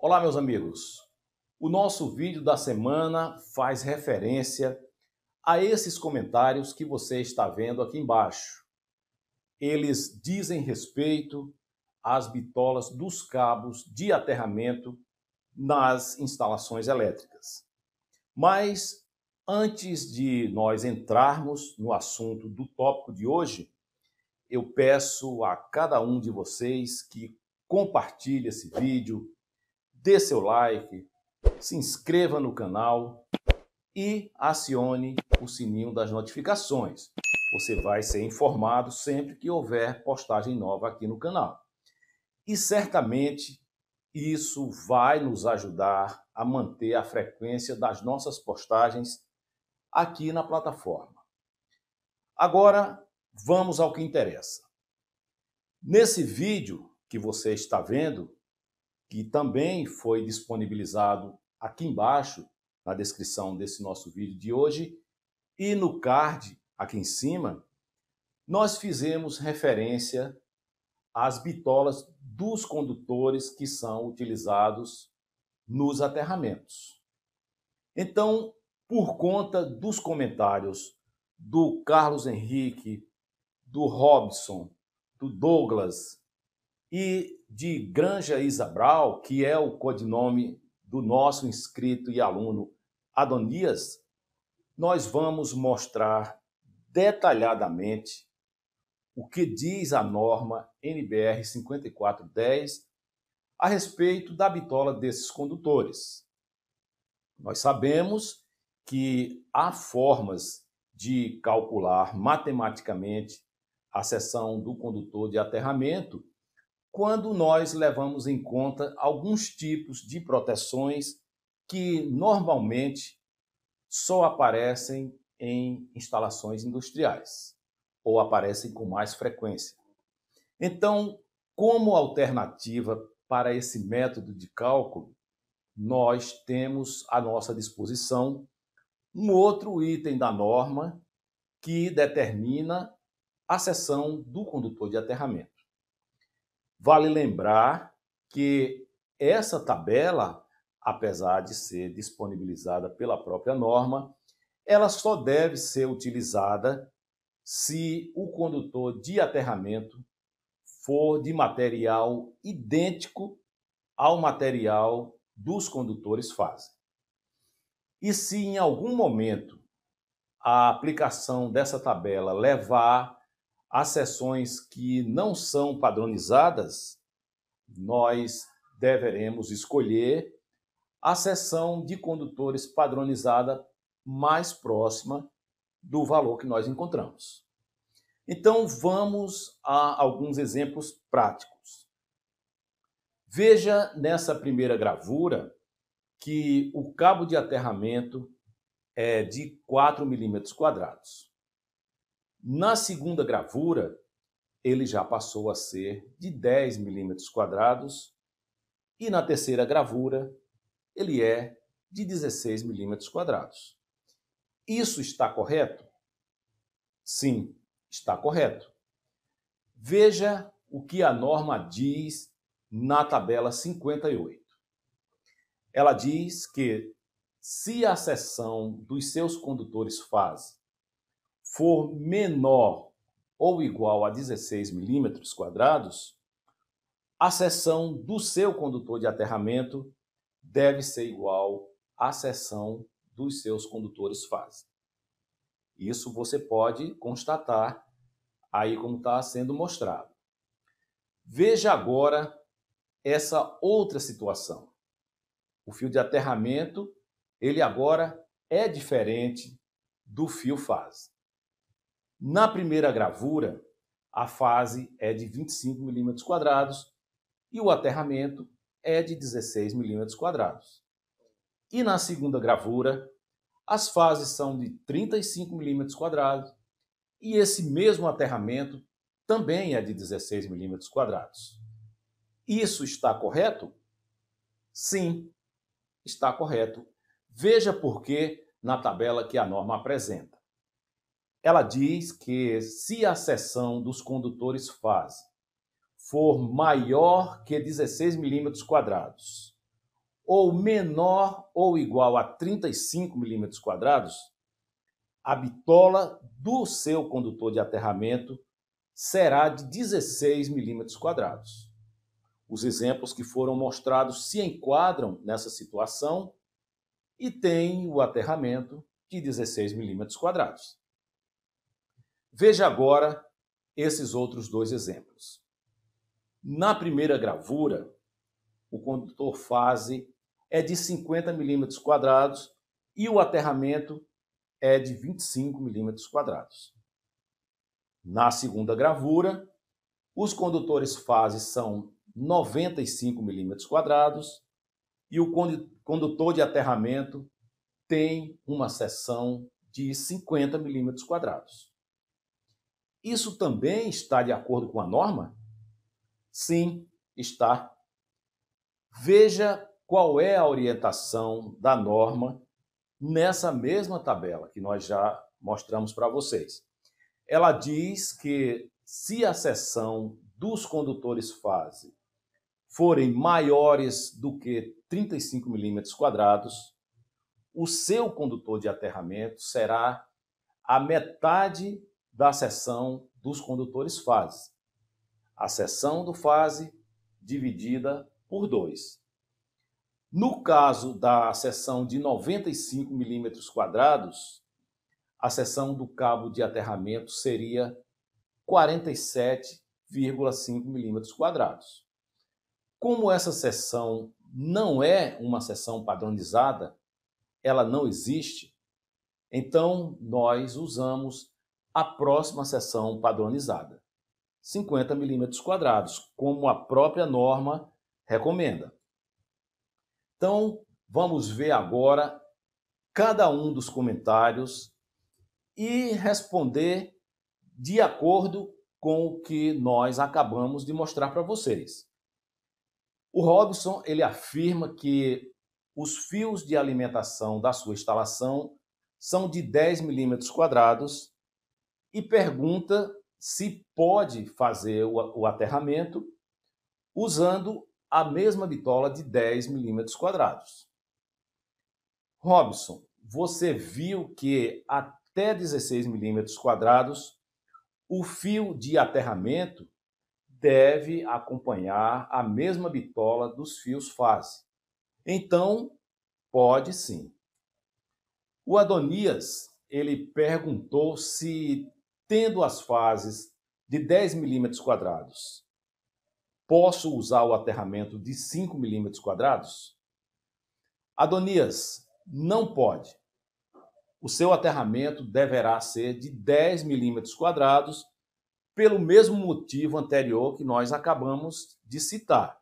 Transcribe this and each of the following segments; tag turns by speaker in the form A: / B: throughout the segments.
A: Olá, meus amigos. O nosso vídeo da semana faz referência a esses comentários que você está vendo aqui embaixo. Eles dizem respeito às bitolas dos cabos de aterramento nas instalações elétricas. Mas antes de nós entrarmos no assunto do tópico de hoje, eu peço a cada um de vocês que compartilhe esse vídeo, dê seu like, se inscreva no canal e acione o sininho das notificações. Você vai ser informado sempre que houver postagem nova aqui no canal. E certamente isso vai nos ajudar a manter a frequência das nossas postagens aqui na plataforma. Agora, vamos ao que interessa. Nesse vídeo que você está vendo, que também foi disponibilizado aqui embaixo na descrição desse nosso vídeo de hoje e no card aqui em cima, nós fizemos referência às bitolas dos condutores que são utilizados nos aterramentos. Então, por conta dos comentários do Carlos Henrique, do Robson, do Douglas e de Granja Isabral, que é o codinome do nosso inscrito e aluno Adonias, nós vamos mostrar detalhadamente o que diz a norma NBR 5410 a respeito da bitola desses condutores. Nós sabemos que há formas de calcular matematicamente a seção do condutor de aterramento quando nós levamos em conta alguns tipos de proteções que normalmente só aparecem em instalações industriais ou aparecem com mais frequência. Então, como alternativa para esse método de cálculo, nós temos à nossa disposição um outro item da norma que determina a seção do condutor de aterramento. Vale lembrar que essa tabela, apesar de ser disponibilizada pela própria norma, ela só deve ser utilizada se o condutor de aterramento for de material idêntico ao material dos condutores fazem. E se em algum momento a aplicação dessa tabela levar as sessões que não são padronizadas, nós deveremos escolher a sessão de condutores padronizada mais próxima do valor que nós encontramos. Então, vamos a alguns exemplos práticos. Veja nessa primeira gravura que o cabo de aterramento é de 4 milímetros quadrados. Na segunda gravura, ele já passou a ser de 10 milímetros quadrados e na terceira gravura ele é de 16 milímetros quadrados. Isso está correto? Sim, está correto. Veja o que a norma diz na tabela 58. Ela diz que se a seção dos seus condutores faz for menor ou igual a 16 milímetros quadrados, a seção do seu condutor de aterramento deve ser igual à seção dos seus condutores fase. Isso você pode constatar aí como está sendo mostrado. Veja agora essa outra situação. O fio de aterramento, ele agora é diferente do fio fase. Na primeira gravura, a fase é de 25 milímetros quadrados e o aterramento é de 16 milímetros quadrados. E na segunda gravura, as fases são de 35 milímetros quadrados e esse mesmo aterramento também é de 16 milímetros quadrados. Isso está correto? Sim, está correto. Veja por que na tabela que a norma apresenta ela diz que se a seção dos condutores faz for maior que 16 milímetros quadrados ou menor ou igual a 35 milímetros quadrados, a bitola do seu condutor de aterramento será de 16 milímetros quadrados. Os exemplos que foram mostrados se enquadram nessa situação e têm o aterramento de 16 milímetros quadrados. Veja agora esses outros dois exemplos. Na primeira gravura, o condutor fase é de 50 milímetros quadrados e o aterramento é de 25 milímetros quadrados. Na segunda gravura, os condutores fase são 95 milímetros quadrados e o condutor de aterramento tem uma seção de 50 milímetros quadrados. Isso também está de acordo com a norma? Sim, está. Veja qual é a orientação da norma nessa mesma tabela que nós já mostramos para vocês. Ela diz que se a seção dos condutores fase forem maiores do que 35 milímetros quadrados, o seu condutor de aterramento será a metade da seção dos condutores fase. A seção do fase dividida por 2. No caso da seção de 95 milímetros quadrados, a seção do cabo de aterramento seria 47,5 milímetros quadrados. Como essa seção não é uma seção padronizada, ela não existe, então nós usamos a próxima seção padronizada, 50 milímetros quadrados, como a própria norma recomenda. Então, vamos ver agora cada um dos comentários e responder de acordo com o que nós acabamos de mostrar para vocês. O Robson ele afirma que os fios de alimentação da sua instalação são de 10 milímetros quadrados e pergunta se pode fazer o, aterramento usando a mesma bitola de 10 milímetros quadrados. Robson, você viu que até 16 milímetros quadrados o fio de aterramento deve acompanhar a mesma bitola dos fios fase. Então, pode sim. O Adonias, ele perguntou se tendo as fases de 10 milímetros quadrados, posso usar o aterramento de 5 milímetros quadrados? Adonias, não pode. O seu aterramento deverá ser de 10 milímetros quadrados, pelo mesmo motivo anterior que nós acabamos de citar.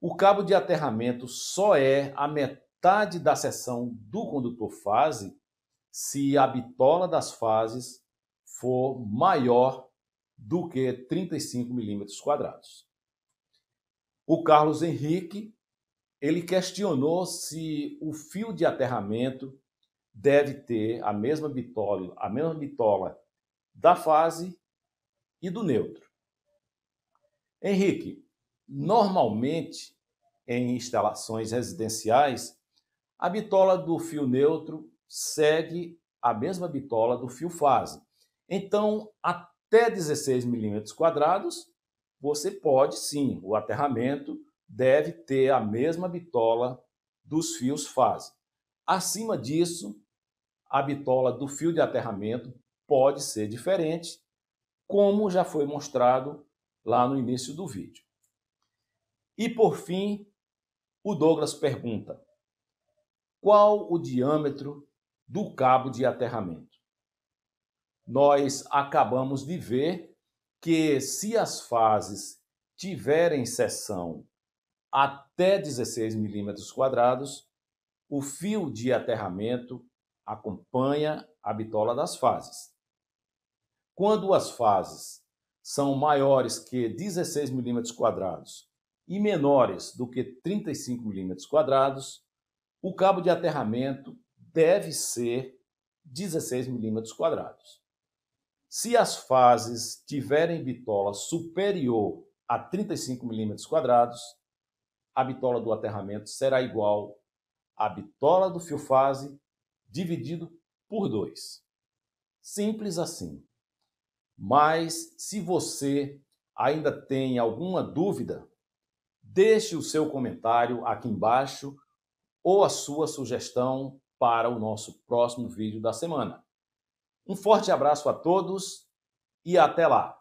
A: O cabo de aterramento só é a metade da seção do condutor fase se a bitola das fases for maior do que 35 milímetros quadrados. O Carlos Henrique ele questionou se o fio de aterramento deve ter a mesma bitola, a mesma bitola da fase e do neutro. Henrique, normalmente em instalações residenciais, a bitola do fio neutro segue a mesma bitola do fio fase. Então, até 16 milímetros quadrados, você pode sim, o aterramento deve ter a mesma bitola dos fios fase. Acima disso, a bitola do fio de aterramento pode ser diferente, como já foi mostrado lá no início do vídeo. E por fim, o Douglas pergunta: qual o diâmetro do cabo de aterramento? nós acabamos de ver que se as fases tiverem seção até 16 milímetros quadrados, o fio de aterramento acompanha a bitola das fases. Quando as fases são maiores que 16 milímetros quadrados e menores do que 35 milímetros quadrados, o cabo de aterramento deve ser 16 milímetros quadrados. Se as fases tiverem bitola superior a 35 mm quadrados, a bitola do aterramento será igual à bitola do fio fase dividido por 2. Simples assim. Mas se você ainda tem alguma dúvida, deixe o seu comentário aqui embaixo ou a sua sugestão para o nosso próximo vídeo da semana. Um forte abraço a todos e até lá!